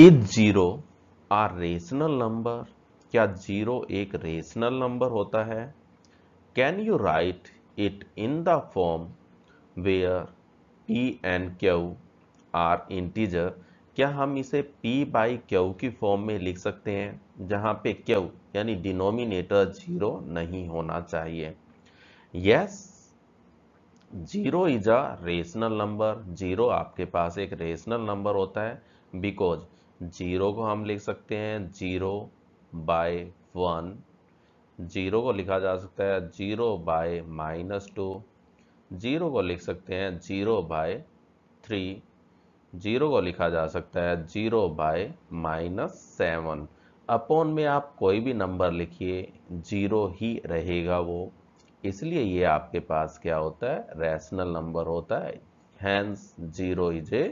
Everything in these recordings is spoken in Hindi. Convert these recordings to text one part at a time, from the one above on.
Is zero a rational number क्या जीरो एक रेशनल नंबर होता है can you write it in the form where p and q are integer क्या हम इसे p बाई क्यू की फॉर्म में लिख सकते हैं जहां पे क्यू यानी डिनोमिनेटर जीरो नहीं होना चाहिए yes zero is a rational number zero आपके पास एक रेशनल नंबर होता है बिकॉज जीरो को हम लिख सकते हैं जीरो बाय वन जीरो को लिखा जा सकता है zero by minus two zero को लिख सकते हैं जीरो बाय थ्री जीरो को लिखा जा सकता है zero by minus seven upon में आप कोई भी नंबर लिखिए जीरो ही रहेगा वो इसलिए ये आपके पास क्या होता है रैशनल नंबर होता है hence zero is a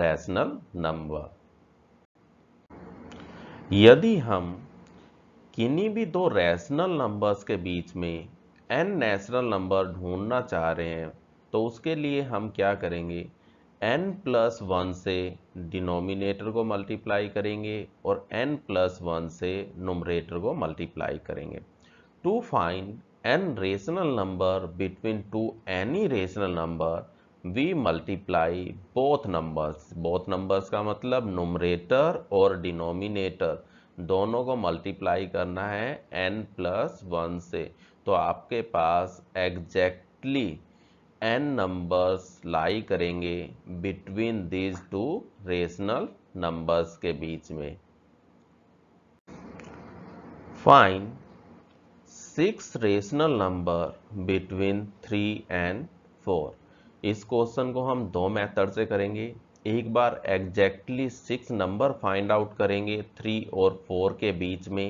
rational number यदि हम किन्हीं भी दो रैशनल नंबर्स के बीच में एन नेचुरल नंबर ढूंढना चाह रहे हैं तो उसके लिए हम क्या करेंगे एन प्लस वन से डिनोमिनेटर को मल्टीप्लाई करेंगे और एन प्लस वन से नोमरेटर को मल्टीप्लाई करेंगे to find an rational number between two any rational number we multiply both numbers both numbers का मतलब नोमरेटर और डिनोमिनेटर दोनों को मल्टीप्लाई करना है एन प्लस वन से तो आपके पास एग्जैक्टली एन नंबर्स लाई करेंगे between these two rational numbers के बीच में find six rational number between three and four इस क्वेश्चन को हम दो मेथड से करेंगे एक बार exactly six number find out करेंगे थ्री और फोर के बीच में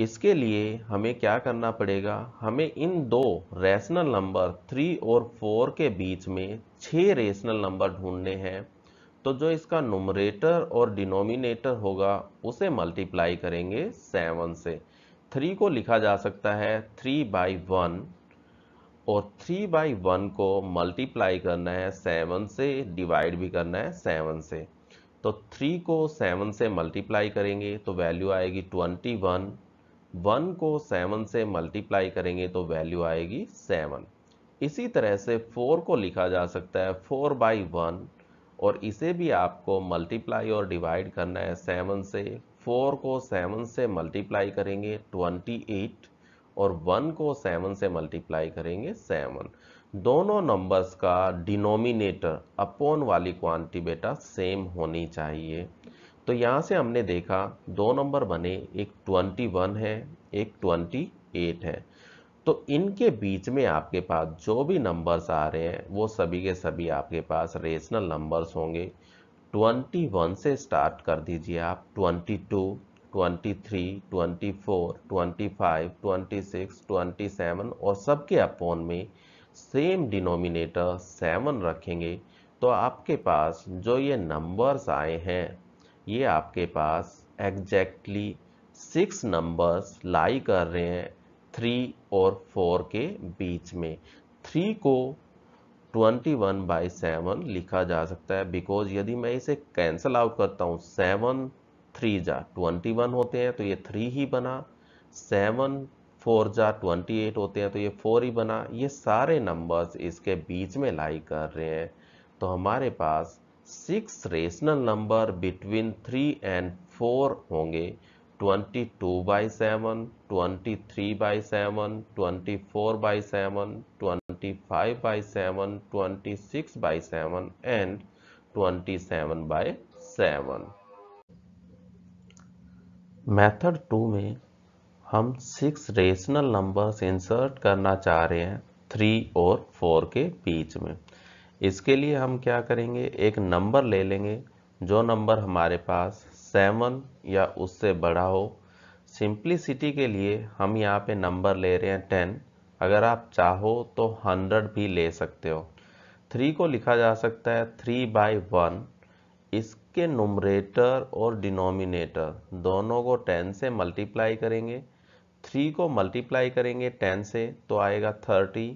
इसके लिए हमें क्या करना पड़ेगा हमें इन दो रेशनल नंबर थ्री और फोर के बीच में छः रेशनल नंबर ढूंढने हैं तो जो इसका नोमरेटर और डिनोमिनेटर होगा उसे मल्टीप्लाई करेंगे सेवन से थ्री को लिखा जा सकता है थ्री बाई वन और थ्री बाई वन को मल्टीप्लाई करना है सेवन से डिवाइड भी करना है सेवन से तो थ्री को सेवन से मल्टीप्लाई करेंगे तो वैल्यू आएगी ट्वेंटी वन वन को सेवन से मल्टीप्लाई करेंगे तो वैल्यू आएगी सेवन इसी तरह से फोर को लिखा जा सकता है फोर बाई वन और इसे भी आपको मल्टीप्लाई और डिवाइड करना है सेवन से फोर को सेवन से मल्टीप्लाई करेंगे ट्वेंटी एट और वन को सेवन से मल्टीप्लाई करेंगे सेवन दोनों नंबर्स का डिनोमिनेटर अपॉन वाली क्वांटिटी बेटा सेम होनी चाहिए तो यहाँ से हमने देखा दो नंबर बने एक ट्वेंटी वन है एक ट्वेंटी एट है तो इनके बीच में आपके पास जो भी नंबर्स आ रहे हैं वो सभी के सभी आपके पास रेशनल नंबर्स होंगे ट्वेंटी वन से स्टार्ट कर दीजिए आप ट्वेंटी टू 23, 24, 25, 26, 27 और सबके अपॉन में सेम डिनोमिनेटर 7 रखेंगे तो आपके पास जो ये नंबर्स आए हैं ये आपके पास एग्जैक्टली सिक्स नंबर्स लाई कर रहे हैं थ्री और फोर के बीच में थ्री को ट्वेंटी वन बाई सेवन लिखा जा सकता है बिकॉज यदि मैं इसे कैंसिल आउट करता हूँ सेवन थ्री जा ट्वेंटी वन होते हैं तो ये थ्री ही बना सेवन फोर जा ट्वेंटी एट होते हैं तो ये फोर ही बना ये सारे नंबर्स इसके बीच में लाई कर रहे हैं तो हमारे पास six rational number between three and four होंगे twenty two by seven twenty three by seven twenty four by seven twenty five by seven twenty six by seven and twenty seven by seven method two में हम सिक्स रेशनल नंबर्स इंसर्ट करना चाह रहे हैं थ्री और फोर के बीच में इसके लिए हम क्या करेंगे एक नंबर ले लेंगे जो नंबर हमारे पास सेवन या उससे बड़ा हो सिंप्लिसिटी के लिए हम यहाँ पे नंबर ले रहे हैं टेन अगर आप चाहो तो हंड्रेड भी ले सकते हो थ्री को लिखा जा सकता है थ्री बाई वन इसके नोमरेटर और डिनोमिनेटर दोनों को टेन से मल्टीप्लाई करेंगे थ्री को मल्टीप्लाई करेंगे टेन से तो आएगा थर्टी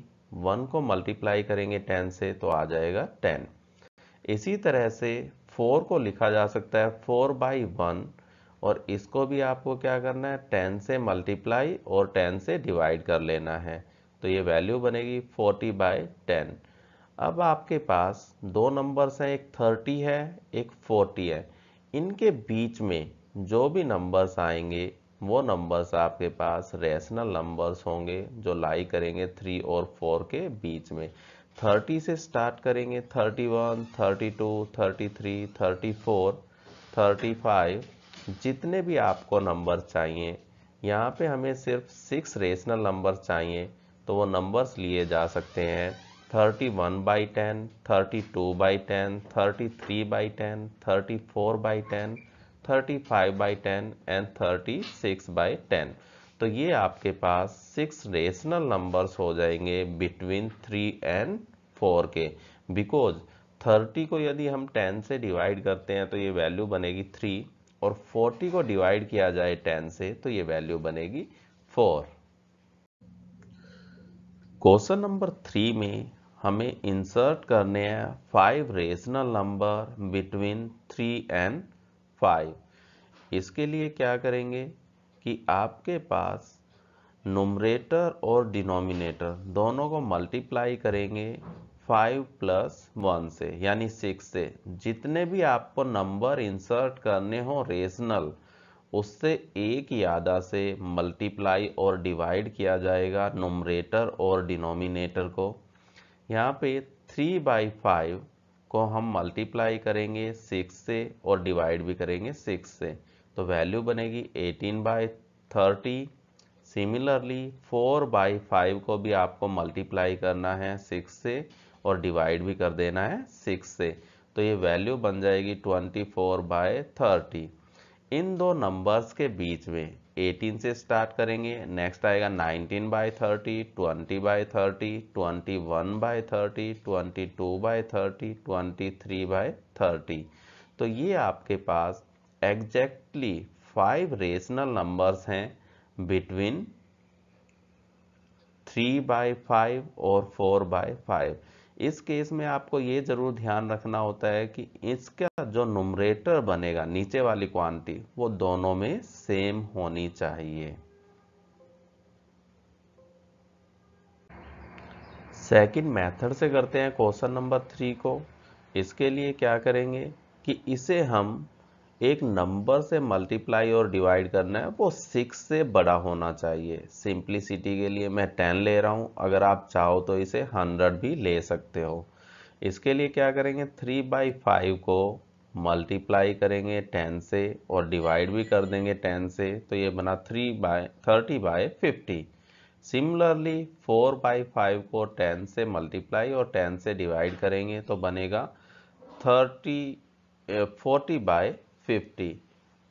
वन को मल्टीप्लाई करेंगे टेन से तो आ जाएगा टेन इसी तरह से फोर को लिखा जा सकता है फोर बाई वन और इसको भी आपको क्या करना है टेन से मल्टीप्लाई और टेन से डिवाइड कर लेना है तो ये वैल्यू बनेगी फोर्टी बाई टेन अब आपके पास दो नंबर्स हैं एक 30 है एक 40 है इनके बीच में जो भी नंबर्स आएंगे वो नंबर्स आपके पास रेशनल नंबर्स होंगे जो लाई करेंगे थ्री और फोर के बीच में थर्टी से स्टार्ट करेंगे thirty one thirty two thirty three thirty four thirty five जितने भी आपको नंबर चाहिए यहाँ पे हमें सिर्फ सिक्स रेशनल नंबर चाहिए तो वो नंबर्स लिए जा सकते हैं 31 by 10, 32 by 10, 33 by 10, 34 by 10, 35 by 10 and 36 by 10 तो ये आपके पास सिक्स रेशनल नंबर्स हो जाएंगे बिटवीन थ्री एंड फोर के बिकॉज थर्टी को यदि हम टेन से डिवाइड करते हैं तो ये वैल्यू बनेगी थ्री और फोर्टी को डिवाइड किया जाए टेन से तो ये वैल्यू बनेगी फोर क्वेश्चन नंबर थ्री में हमें इंसर्ट करने हैं five rational number between three and five इसके लिए क्या करेंगे कि आपके पास नोमरेटर और डिनोमिनेटर दोनों को मल्टीप्लाई करेंगे फाइव प्लस वन से यानी सिक्स से जितने भी आपको नंबर इंसर्ट करने हो रेशनल उससे एक यादा से मल्टीप्लाई और डिवाइड किया जाएगा नोमरेटर और डिनोमिनेटर को यहाँ पे थ्री बाई फाइव को हम मल्टीप्लाई करेंगे सिक्स से और डिवाइड भी करेंगे सिक्स से तो वैल्यू बनेगी eighteen by thirty similarly four by five को भी आपको मल्टीप्लाई करना है सिक्स से और डिवाइड भी कर देना है सिक्स से तो ये वैल्यू बन जाएगी ट्वेंटी फोर बाय थर्टी इन दो नंबर्स के बीच में 18 से स्टार्ट करेंगे नेक्स्ट आएगा 19 by 30, 20 by 30, 21 by 30, 22 by 30, 23 by 30। तो ये आपके पास एग्जैक्टली फाइव रेशनल नंबर्स हैं बिटवीन थ्री बाय फाइव और फोर बाय फाइव इस केस में आपको ये ज़रूर ध्यान रखना होता है कि इसका जो नुमरेटर बनेगा नीचे वाली क्वांटिटी वो दोनों में सेम होनी चाहिए सेकंड मेथड से करते हैं क्वेश्चन नंबर थ्री को इसके लिए क्या करेंगे कि इसे हम एक नंबर से मल्टीप्लाई और डिवाइड करना है वो सिक्स से बड़ा होना चाहिए सिंप्लिसिटी के लिए मैं टेन ले रहा हूँ अगर आप चाहो तो इसे हंड्रेड भी ले सकते हो इसके लिए क्या करेंगे थ्री बाई फाइव को मल्टीप्लाई करेंगे टेन से और डिवाइड भी कर देंगे टेन से तो ये बना three by thirty by fifty similarly four by five को टेन से मल्टीप्लाई और टेन से डिवाइड करेंगे तो बनेगा थर्टी फोर्टी बाय फिफ्टी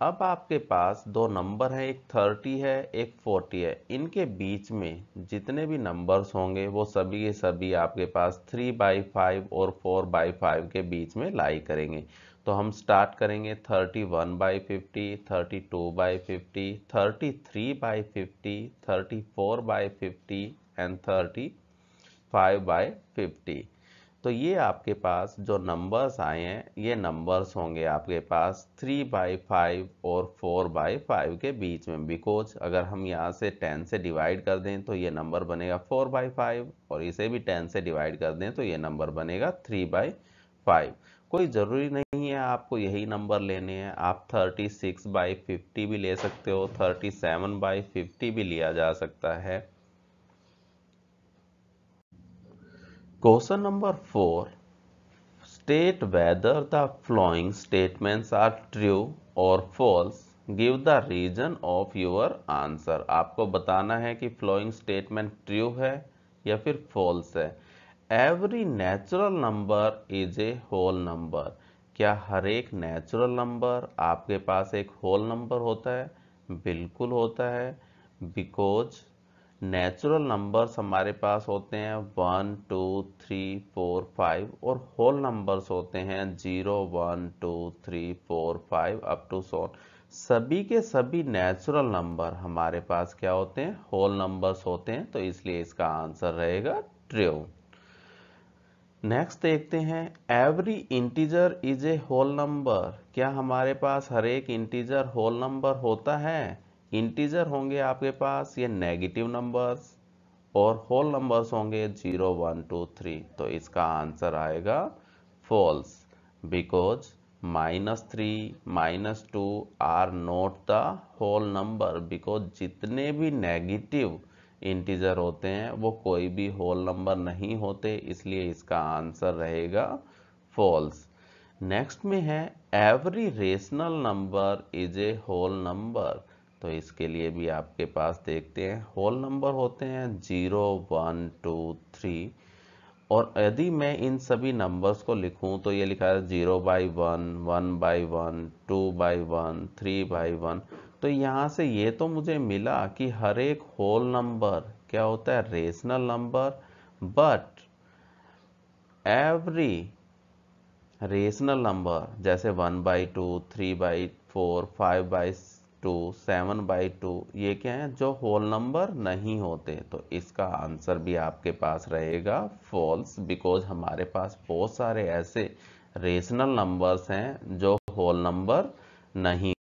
अब आपके पास दो नंबर हैं एक थर्टी है एक फोर्टी है इनके बीच में जितने भी नंबर्स होंगे वो सभी के सभी आपके पास थ्री बाई फाइव और फोर बाई फाइव के बीच में लाई करेंगे तो हम स्टार्ट करेंगे thirty one by fifty thirty two by fifty thirty three by fifty thirty four by fifty and thirty five by fifty तो ये आपके पास जो नंबर्स आए हैं ये नंबर्स होंगे आपके पास थ्री बाई फाइव और फोर बाई फाइव के बीच में बिकॉज अगर हम यहाँ से टेन से डिवाइड कर दें तो ये नंबर बनेगा फोर बाई फाइव और इसे भी टेन से डिवाइड कर दें तो ये नंबर बनेगा थ्री बाई फाइव कोई ज़रूरी नहीं है आपको यही नंबर लेने हैं आप थर्टी सिक्स बाई फिफ्टी भी ले सकते हो थर्टी सेवन बाई फिफ्टी भी लिया जा सकता है question number four state whether the following statements are true or false give the reason of your answer आपको बताना है कि फ्लोइंग स्टेटमेंट ट्रू है या फिर फॉल्स है every natural number is a whole number क्या हर एक नेचुरल नंबर आपके पास एक होल नंबर होता है बिल्कुल होता है बिकॉज नेचुरल नंबर्स हमारे पास होते हैं one two three four five और होल नंबर्स होते हैं zero one two three four five up to so on सभी के सभी नेचुरल नंबर हमारे पास क्या होते हैं होल नंबर्स होते हैं तो इसलिए इसका आंसर रहेगा ट्रू नेक्स्ट देखते हैं every integer is a whole number क्या हमारे पास हर एक इंटीजर होल नंबर होता है इंटीजर होंगे आपके पास ये नेगेटिव नंबर्स और होल नंबर्स होंगे जीरो वन टू थ्री तो इसका आंसर आएगा false because minus three minus two are not the whole number because जितने भी नेगेटिव इंटीजर होते हैं वो कोई भी होल नंबर नहीं होते इसलिए इसका आंसर रहेगा फॉल्स नेक्स्ट में है every rational number is a whole number तो इसके लिए भी आपके पास देखते हैं होल नंबर होते हैं जीरो वन टू थ्री और यदि मैं इन सभी नंबर्स को लिखूं तो ये लिखा है zero by one one by one two by one three by one तो यहाँ से ये तो मुझे मिला कि हर एक होल नंबर क्या होता है rational number but every rational number जैसे one by two three by four five by two seven by two ये क्या है जो होल नंबर नहीं होते तो इसका आंसर भी आपके पास रहेगा फॉल्स बिकॉज हमारे पास बहुत सारे ऐसे रेशनल नंबर्स हैं जो होल नंबर नहीं